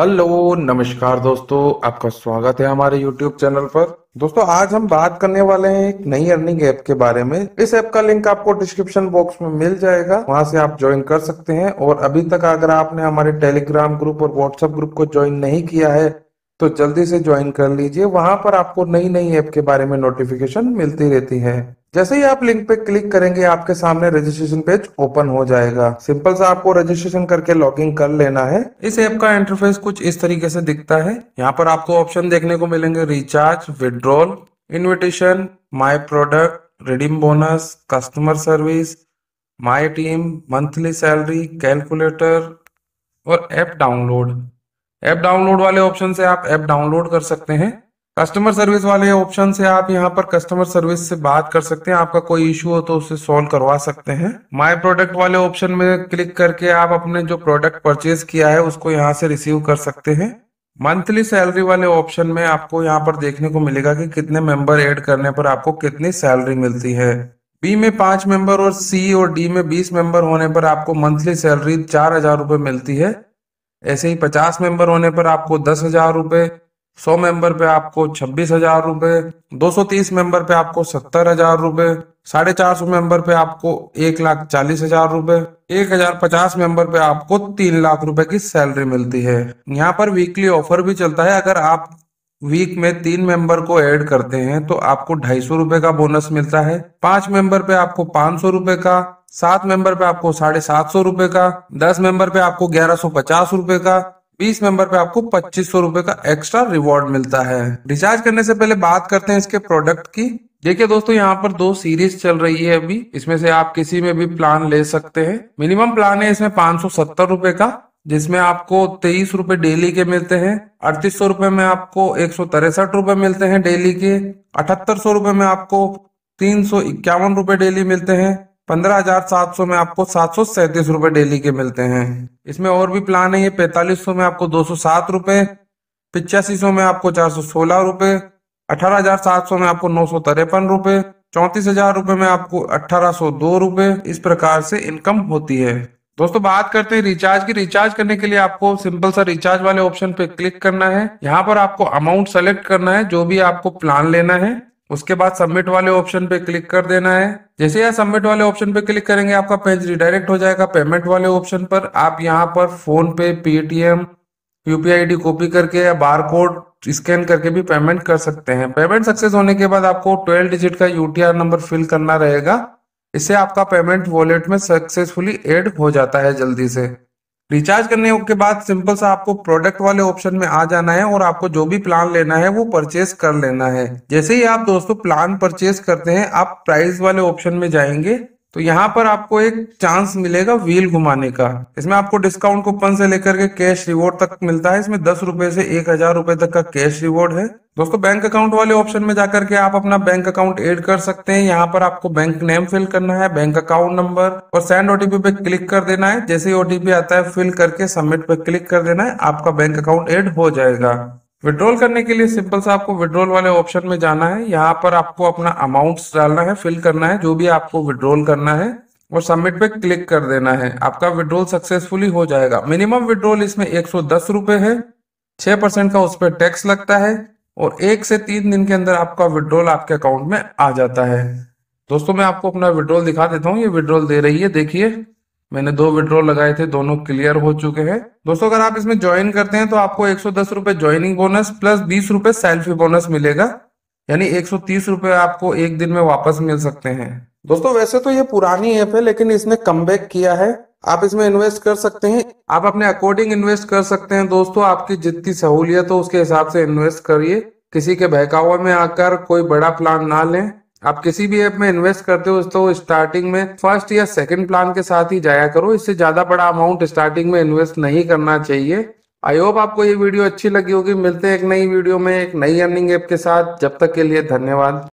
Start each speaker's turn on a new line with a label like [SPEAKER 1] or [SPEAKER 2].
[SPEAKER 1] hello नमस्कार दोस्तों आपका स्वागत है हमारे यूट्यूब चैनल पर दोस्तों आज हम बात करने वाले हैं एक नई अर्निंग ऐप के बारे में इस ऐप का लिंक आपको डिस्क्रिप्शन बॉक्स में मिल जाएगा वहां से आप ज्वाइन कर सकते हैं और अभी तक अगर आपने हमारे टेलीग्राम ग्रुप और व्हाट्सएप ग्रुप को ज्वाइन नहीं किया है तो जल्दी से ज्वाइन कर लीजिए वहां पर आपको नई नई ऐप के बारे में नोटिफिकेशन मिलती रहती है जैसे ही आप लिंक पे क्लिक करेंगे आपके सामने रजिस्ट्रेशन पेज ओपन हो जाएगा सिंपल सा आपको रजिस्ट्रेशन करके इन कर लेना है इस ऐप का इंटरफेस कुछ इस तरीके से दिखता है यहाँ पर आपको ऑप्शन देखने को मिलेंगे recharge withdrawal invitation my product redeem bonus customer service my team monthly salary calculator और ऐप डाउनलोड ऐप डाउनलोड वाले ऑप्शन से आप ऐप डाउनलोड कर सकते हैं कस्टमर सर्विस वाले ऑप्शन से आप यहाँ पर कस्टमर सर्विस से बात कर सकते हैं आपका कोई इश्यू हो तो उसे सॉल्व करवा सकते हैं माय प्रोडक्ट वाले ऑप्शन में क्लिक करके आप अपने जो प्रोडक्ट परचेज किया है उसको यहाँ से रिसीव कर सकते हैं मंथली सैलरी वाले ऑप्शन में आपको यहाँ पर देखने को मिलेगा कि कितने मेंबर ऐड करने पर आपको कितनी सैलरी मिलती है बी में पांच मेंबर और सी और डी में बीस मेंबर होने पर आपको मंथली सैलरी चार हजार रुपये मिलती है ऐसे ही पचास मेंबर होने पर आपको दस हजार रुपये सौ मेंबर पे आपको छब्बीस हजार रूपए दो सौ तीस मेंबर पे आपको सत्तर हजार रूपए साढ़े चार सौ मेंबर पे आपको एक लाख चालीस हजार रूपए एक हजार पचास मेंबर पे आपको तीन लाख रुपए की सैलरी मिलती है यहाँ पर वीकली ऑफर भी चलता है अगर आप वीक में तीन मेंबर को ऐड करते हैं तो आपको ढाई सौ रूपये का बोनस मिलता है पांच मेंबर पे आपको पांच सौ रूपये का सात मेंबर पे आपको साढ़े सात सौ रूपये का दस मेंबर पे आपको ग्यारह सौ पचास रूपये का बीस मेंबर पे आपको पच्चीस सौ रूपये का एक्स्ट्रा रिवॉर्ड मिलता है रिचार्ज करने से पहले बात करते हैं इसके प्रोडक्ट की देखिए दोस्तों यहाँ पर दो सीरीज चल रही है अभी इसमें से आप किसी में भी प्लान ले सकते हैं मिनिमम प्लान है इसमें पांच सौ सत्तर रूपये का जिसमें आपको तेईस रूपए डेली के मिलते हैं अड़तीस सौ रूपये में आपको एक सौ तिरसठ रूपये मिलते हैं डेली के अठहत्तर सौ रूपये में आपको तीन सौ इक्यावन रूपये डेली मिलते हैं पंद्रह हजार सात सौ में आपको सात सौ सैंतीस रुपए डेली के मिलते हैं इसमें और भी प्लान है ये पैंतालीस सौ में आपको दो सौ सात रुपए पिचासी सौ में आपको चार सौ सोलह रुपए अठारह हजार सात सौ में आपको नौ सौ तिरपन रुपए चौंतीस हजार रुपए में आपको अठारह सौ दो रुपए इस प्रकार से इनकम होती है दोस्तों बात करते हैं रिचार्ज की रिचार्ज करने के लिए आपको सिंपल सा रिचार्ज वाले ऑप्शन पे क्लिक करना है यहाँ पर आपको अमाउंट सेलेक्ट करना है जो भी आपको प्लान लेना है उसके बाद सबमिट वाले ऑप्शन पे क्लिक कर देना है जैसे यहाँ सबमिट वाले ऑप्शन पे क्लिक करेंगे आपका पेज रिडायरेक्ट हो जाएगा पेमेंट वाले ऑप्शन पर आप यहाँ पर फोन पे पेटीएम यूपीआई डी कॉपी करके या बार कोड स्कैन करके भी पेमेंट कर सकते हैं पेमेंट सक्सेस होने के बाद आपको ट्वेल्व डिजिट का यूटीआर नंबर फिल करना रहेगा इससे आपका पेमेंट वॉलेट में सक्सेसफुली एड हो जाता है जल्दी से रिचार्ज करने के बाद सिंपल सा आपको प्रोडक्ट वाले ऑप्शन में आ जाना है और आपको जो भी प्लान लेना है वो परचेस कर लेना है जैसे ही आप दोस्तों प्लान परचेस करते हैं आप प्राइस वाले ऑप्शन में जाएंगे तो यहाँ पर आपको एक चांस मिलेगा व्हील घुमाने का इसमें आपको डिस्काउंट कूपन से लेकर के कैश रिवॉर्ड तक मिलता है इसमें दस रुपए से एक हजार रुपए तक का कैश रिवॉर्ड है दोस्तों बैंक अकाउंट वाले ऑप्शन में जाकर के आप अपना बैंक अकाउंट ऐड कर सकते हैं यहाँ पर आपको बैंक नेम फिल करना है बैंक अकाउंट नंबर और सेंड ओटीपी पे क्लिक कर देना है जैसे ही ओटीपी आता है फिल करके सबमिट पे क्लिक कर देना है आपका बैंक अकाउंट एड हो जाएगा विड्रॉल करने के लिए सिंपल सा आपको विड्रॉल वाले ऑप्शन में जाना है यहाँ पर आपको अपना अमाउंट डालना है फिल करना है जो भी आपको विड्रॉल करना है और सबमिट पे क्लिक कर देना है आपका विड्रॉल सक्सेसफुली हो जाएगा मिनिमम विड्रॉल इसमें एक सौ दस है छह परसेंट का उस पर टैक्स लगता है और एक से तीन दिन के अंदर आपका विड्रॉल आपके अकाउंट में आ जाता है दोस्तों मैं आपको अपना विड्रॉल दिखा देता हूँ ये विड्रॉल दे रही है देखिए मैंने दो विड्रॉल लगाए थे दोनों क्लियर हो चुके हैं दोस्तों अगर आप इसमें ज्वाइन करते हैं तो आपको एक सौ दस रूपये ज्वाइनिंग बोनस प्लस बीस रुपए सेल्फी बोनस मिलेगा यानी एक सौ तीस रुपए आपको एक दिन में वापस मिल सकते हैं दोस्तों वैसे तो ये पुरानी ऐप है लेकिन इसने कम किया है आप इसमें इन्वेस्ट कर सकते हैं आप अपने अकॉर्डिंग इन्वेस्ट कर सकते हैं दोस्तों आपकी जितनी सहूलियत हो उसके हिसाब से इन्वेस्ट करिए किसी के बहकावे में आकर कोई बड़ा प्लान ना लें आप किसी भी ऐप में इन्वेस्ट करते हो तो स्टार्टिंग में फर्स्ट या सेकंड प्लान के साथ ही जाया करो इससे ज्यादा बड़ा अमाउंट स्टार्टिंग में इन्वेस्ट नहीं करना चाहिए आई होप आपको ये वीडियो अच्छी लगी होगी मिलते हैं एक नई वीडियो में एक नई अर्निंग ऐप के साथ जब तक के लिए धन्यवाद